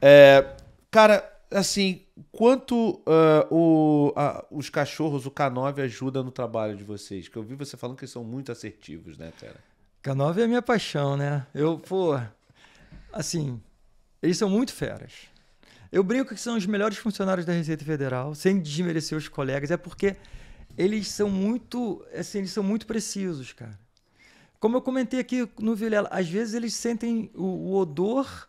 É, cara, assim, quanto uh, o, a, os cachorros, o K9 ajuda no trabalho de vocês? Que eu vi você falando que são muito assertivos, né, cara? K9 é minha paixão, né? Eu, pô, assim, eles são muito feras. Eu brinco que são os melhores funcionários da Receita Federal, sem desmerecer os colegas, é porque eles são muito, assim, eles são muito precisos, cara. Como eu comentei aqui no Vilela, às vezes eles sentem o, o odor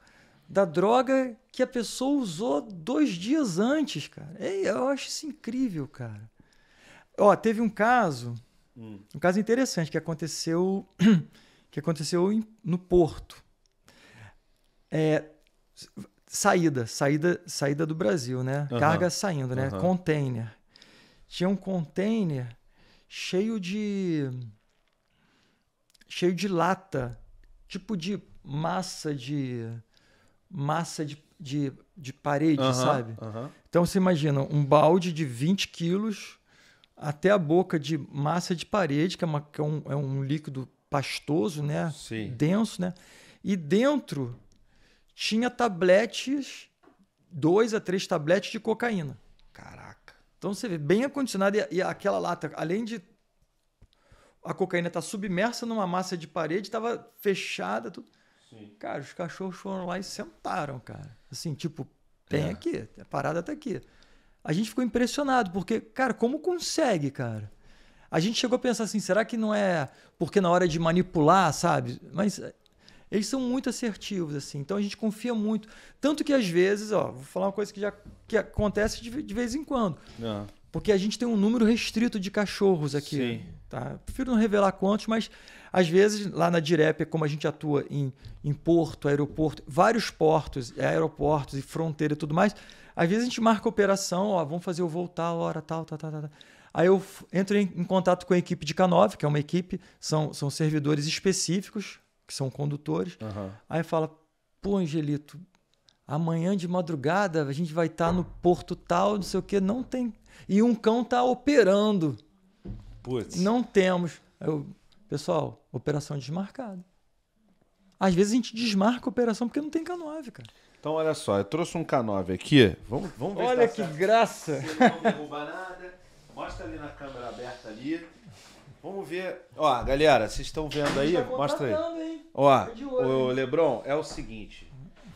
da droga que a pessoa usou dois dias antes, cara. É, eu acho isso incrível, cara. Ó, teve um caso, hum. um caso interessante que aconteceu, que aconteceu no Porto. É, saída, saída, saída do Brasil, né? Uhum. Carga saindo, né? Uhum. Container. Tinha um container cheio de cheio de lata, tipo de massa de massa de, de, de parede, uhum, sabe? Uhum. Então você imagina um balde de 20 quilos até a boca de massa de parede, que é, uma, que é, um, é um líquido pastoso, né? Sim. Denso, né? E dentro tinha tabletes, dois a três tabletes de cocaína. Caraca. Então você vê, bem acondicionado e, e aquela lata, além de a cocaína estar tá submersa numa massa de parede, estava fechada, tudo. Sim. Cara, os cachorros foram lá e sentaram, cara. Assim, tipo, tem é. aqui, a parada tá aqui. A gente ficou impressionado, porque, cara, como consegue, cara? A gente chegou a pensar assim, será que não é porque na hora de manipular, sabe? Mas eh, eles são muito assertivos, assim. Então a gente confia muito. Tanto que às vezes, ó, vou falar uma coisa que já que acontece de, de vez em quando. Não. Ah. Porque a gente tem um número restrito de cachorros aqui. Sim. Tá? Prefiro não revelar quantos, mas às vezes lá na Direp, como a gente atua em, em porto, aeroporto, vários portos, é, aeroportos e fronteira e tudo mais, às vezes a gente marca a operação, ó, vamos fazer eu voltar a hora tal, tal, tal, tal. Aí eu entro em, em, contato com a equipe de K9, que é uma equipe, são, são servidores específicos, que são condutores. Uhum. Aí fala, pô, Angelito, amanhã de madrugada a gente vai estar tá no porto tal, não sei o que, não tem. E um cão tá operando. Putz. Não temos. Eu, pessoal, operação desmarcada. Às vezes a gente desmarca a operação porque não tem K9, cara. Então, olha só, eu trouxe um K9 aqui. Vamos, vamos ver Olha se tá que certo. graça! Se não derrubar nada, mostra ali na câmera aberta ali. Vamos ver. Ó, galera, vocês estão vendo aí? Tá mostra aí. Hein? Ó, tá o Lebron é o seguinte.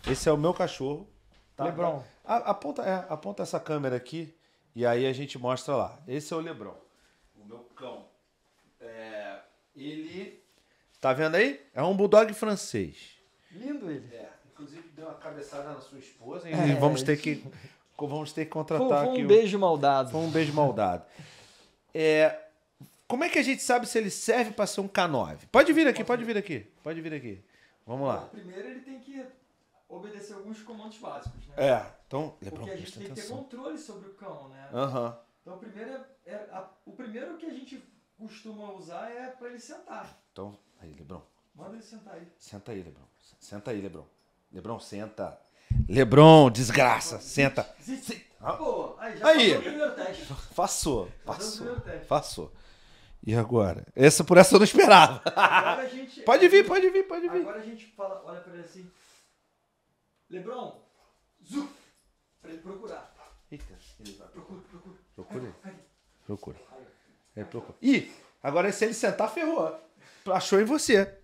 Esse é o meu cachorro. Tá? Lebron. A, aponta, é, aponta essa câmera aqui e aí a gente mostra lá. Esse é o Lebron o meu cão, é, ele. Tá vendo aí? É um bulldog francês. Lindo ele. É, inclusive deu uma cabeçada na sua esposa. Hein? É, vamos ter que vamos ter que contratar foi um aqui. Um beijo maldado. Foi um beijo maldado. É, como é que a gente sabe se ele serve para ser um K9? Pode vir aqui, pode vir aqui. Pode vir aqui. Vamos lá. Primeiro ele tem que obedecer alguns comandos básicos, né? É. Então, Lebron, é Porque a gente tem atenção. que ter controle sobre o cão, né? Aham. Uhum. Então, primeiro é, é a, o primeiro que a gente costuma usar é para ele sentar. Então, aí, Lebron. Manda ele sentar aí. Senta aí, Lebron. Senta aí, Lebron. Lebron, senta. Lebron, desgraça, senta. Tá ah. Pô, aí, já aí. passou o primeiro teste. Passou, passou, passou. E agora? Essa por essa eu não esperava. Gente, pode vir, pode vir, pode vir. Agora a gente fala, olha pra ele assim. Lebron, zuf, pra ele procurar. Eita, ele vai. Procura, procura. Procura aí. Procura. É, Ih, agora se ele sentar, ferrou. Achou em você.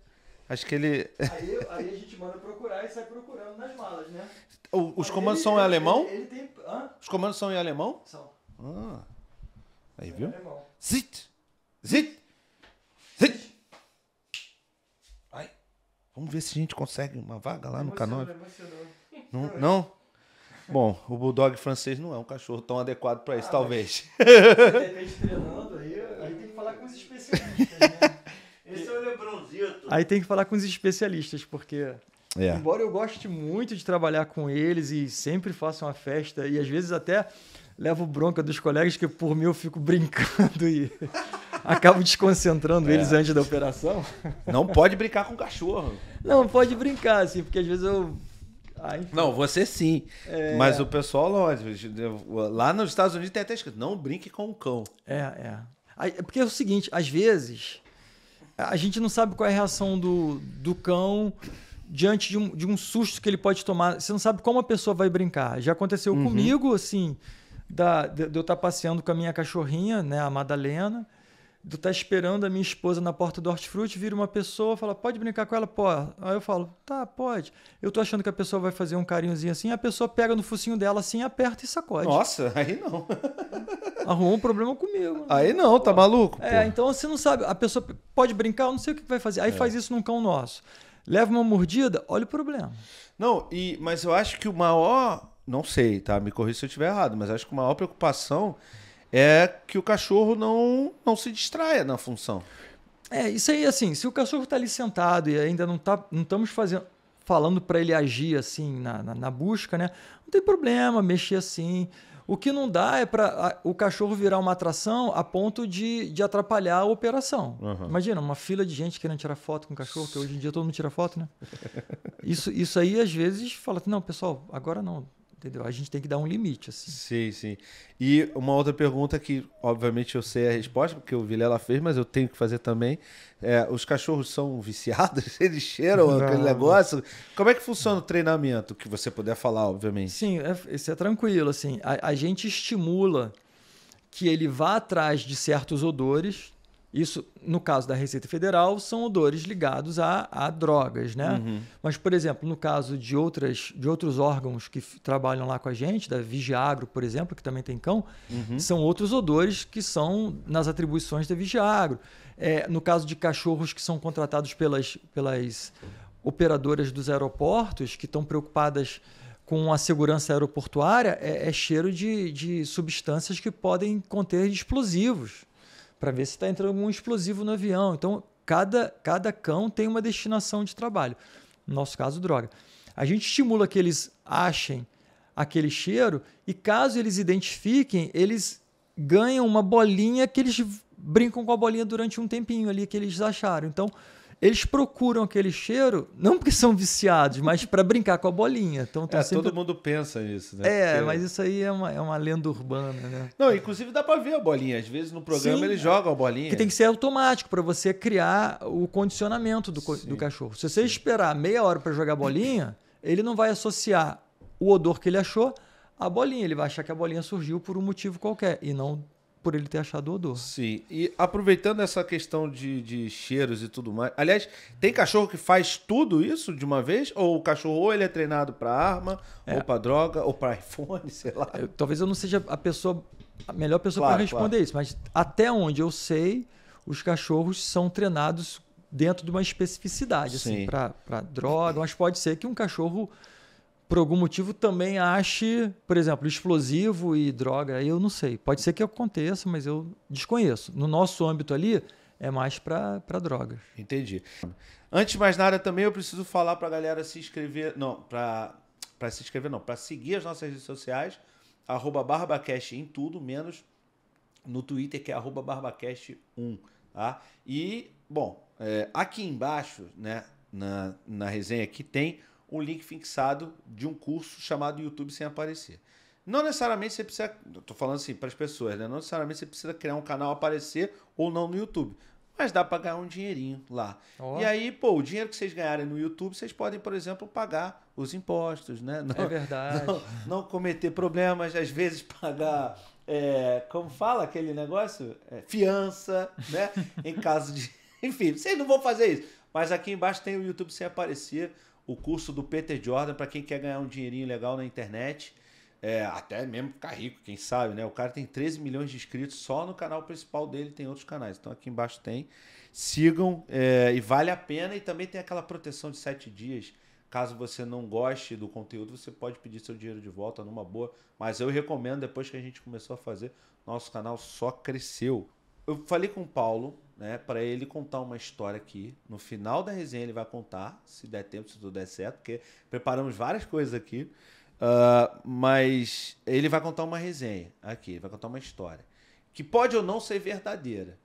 Acho que ele. aí, aí, a gente manda procurar e sai procurando nas malas, né? O, os comandos ele, são em alemão? Ele, ele tem. Hã? Os comandos são em alemão? São. Ah. Aí, viu? Zit! Zit! Zit! Ai. Vamos ver se a gente consegue uma vaga lá no canal. Não, não? Bom, o bulldog francês não é um cachorro tão adequado para isso, ah, talvez. Mas, treinando aí, aí tem que falar com os especialistas, né? Esse é o Lebronzito. Aí tem que falar com os especialistas, porque é. embora eu goste muito de trabalhar com eles e sempre faço uma festa e às vezes até levo bronca dos colegas que por mim eu fico brincando e acabo desconcentrando é. eles antes da operação. Não pode brincar com cachorro. Não, pode brincar, assim, porque às vezes eu ah, não, você sim. É... Mas o pessoal longe. Lá nos Estados Unidos tem até escrito: não brinque com o um cão. É, é. é. Porque é o seguinte: às vezes a gente não sabe qual é a reação do, do cão diante de um, de um susto que ele pode tomar. Você não sabe como a pessoa vai brincar. Já aconteceu uhum. comigo, assim, da, de, de eu estar passeando com a minha cachorrinha, né, a Madalena tu tá esperando a minha esposa na porta do hortifruti, vira uma pessoa, fala, pode brincar com ela? Pô. Aí eu falo, tá, pode. Eu tô achando que a pessoa vai fazer um carinhozinho assim, a pessoa pega no focinho dela assim, aperta e sacode. Nossa, aí não. Arrumou um problema comigo. Né? Aí não, tá maluco. É, pô. É, então você não sabe, a pessoa pode brincar, eu não sei o que vai fazer. Aí é. faz isso num cão nosso. Leva uma mordida, olha o problema. Não, e mas eu acho que o maior, não sei, tá? Me corri se eu estiver errado, mas acho que a maior preocupação é que o cachorro não, não se distraia na função. É, isso aí, assim, se o cachorro está ali sentado e ainda não, tá, não estamos fazendo, falando para ele agir assim na, na, na, busca, né? Não tem problema mexer assim. O que não dá é para o cachorro virar uma atração a ponto de, de atrapalhar a operação. Uhum. Imagina, uma fila de gente querendo tirar foto com o cachorro, que hoje em dia todo mundo tira foto, né? Isso, isso aí, às vezes, fala assim, não, pessoal, agora não, Entendeu? A gente tem que dar um limite, assim. Sim, sim. E uma outra pergunta que, obviamente, eu sei a resposta, porque o Vilela fez, mas eu tenho que fazer também. É, os cachorros são viciados? Eles cheiram não, aquele negócio? Como é que funciona o treinamento? Que você puder falar, obviamente. Sim, é, isso é tranquilo, assim. A, a gente estimula que ele vá atrás de certos odores, isso, no caso da Receita Federal, são odores ligados a, a drogas, né? Uhum. Mas, por exemplo, no caso de, outras, de outros órgãos que trabalham lá com a gente, da Vigiagro, por exemplo, que também tem cão, uhum. são outros odores que são nas atribuições da Vigiagro. É, no caso de cachorros que são contratados pelas, pelas operadoras dos aeroportos, que estão preocupadas com a segurança aeroportuária é, é cheiro de, de, substâncias que podem conter explosivos para ver se está entrando algum explosivo no avião. Então, cada, cada cão tem uma destinação de trabalho. No nosso caso, droga. A gente estimula que eles achem aquele cheiro e, caso eles identifiquem, eles ganham uma bolinha que eles brincam com a bolinha durante um tempinho ali que eles acharam. Então, eles procuram aquele cheiro, não porque são viciados, mas para brincar com a bolinha. Então, tá é, sempre... todo mundo pensa nisso, né? É, porque... mas isso aí é uma, é uma lenda urbana, né? Não, inclusive dá para ver a bolinha. Às vezes no programa eles jogam a bolinha. Que tem que ser automático para você criar o condicionamento do, Sim. do cachorro. Se você Sim. esperar meia hora para jogar a bolinha, ele não vai associar o odor que ele achou à bolinha. Ele vai achar que a bolinha surgiu por um motivo qualquer e não por ele ter achado o odor. Sim. E aproveitando essa questão de, de cheiros e tudo mais. Aliás, tem cachorro que faz tudo isso de uma vez? Ou o cachorro ou ele é treinado para arma, é. ou para droga, ou para iPhone, sei lá. Eu, talvez eu não seja a pessoa a melhor pessoa claro, para responder claro. isso, mas até onde eu sei, os cachorros são treinados dentro de uma especificidade, assim, para droga, mas pode ser que um cachorro por algum motivo também ache, por exemplo, explosivo e droga, eu não sei. Pode ser que aconteça, mas eu desconheço. No nosso âmbito ali, é mais para drogas. Entendi. Antes de mais nada, também eu preciso falar para a galera se inscrever. Não, para se inscrever, não, para seguir as nossas redes sociais, BarbaCast em tudo, menos no Twitter, que é BarbaCast1. Tá? E, bom, é, aqui embaixo, né, na, na resenha aqui tem um link fixado de um curso chamado YouTube sem aparecer. Não necessariamente você precisa, estou falando assim para as pessoas, né? Não necessariamente você precisa criar um canal aparecer ou não no YouTube, mas dá para ganhar um dinheirinho lá. Oh. E aí, pô, o dinheiro que vocês ganharem no YouTube, vocês podem, por exemplo, pagar os impostos, né? Não, é verdade. Não, não cometer problemas, às vezes pagar é, como fala aquele negócio? É, fiança, né? em caso de. Enfim, vocês não vão fazer isso. Mas aqui embaixo tem o YouTube sem aparecer o curso do Peter Jordan para quem quer ganhar um dinheirinho legal na internet. É, até mesmo ficar rico, quem sabe, né? O cara tem 13 milhões de inscritos só no canal principal dele, tem outros canais. Então aqui embaixo tem. Sigam é, e vale a pena. E também tem aquela proteção de 7 dias. Caso você não goste do conteúdo, você pode pedir seu dinheiro de volta numa boa. Mas eu recomendo, depois que a gente começou a fazer, nosso canal só cresceu eu falei com o Paulo, né, para ele contar uma história aqui. No final da resenha ele vai contar, se der tempo, se tudo der certo, porque preparamos várias coisas aqui. Uh, mas ele vai contar uma resenha aqui, ele vai contar uma história. Que pode ou não ser verdadeira.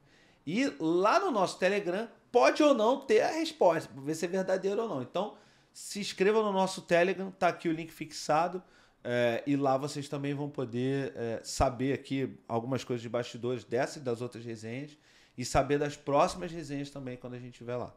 E lá no nosso Telegram, pode ou não ter a resposta, para ver se é verdadeira ou não. Então, se inscreva no nosso Telegram, tá aqui o link fixado. É, e lá vocês também vão poder é, saber aqui algumas coisas de bastidores dessa e das outras resenhas e saber das próximas resenhas também quando a gente estiver lá.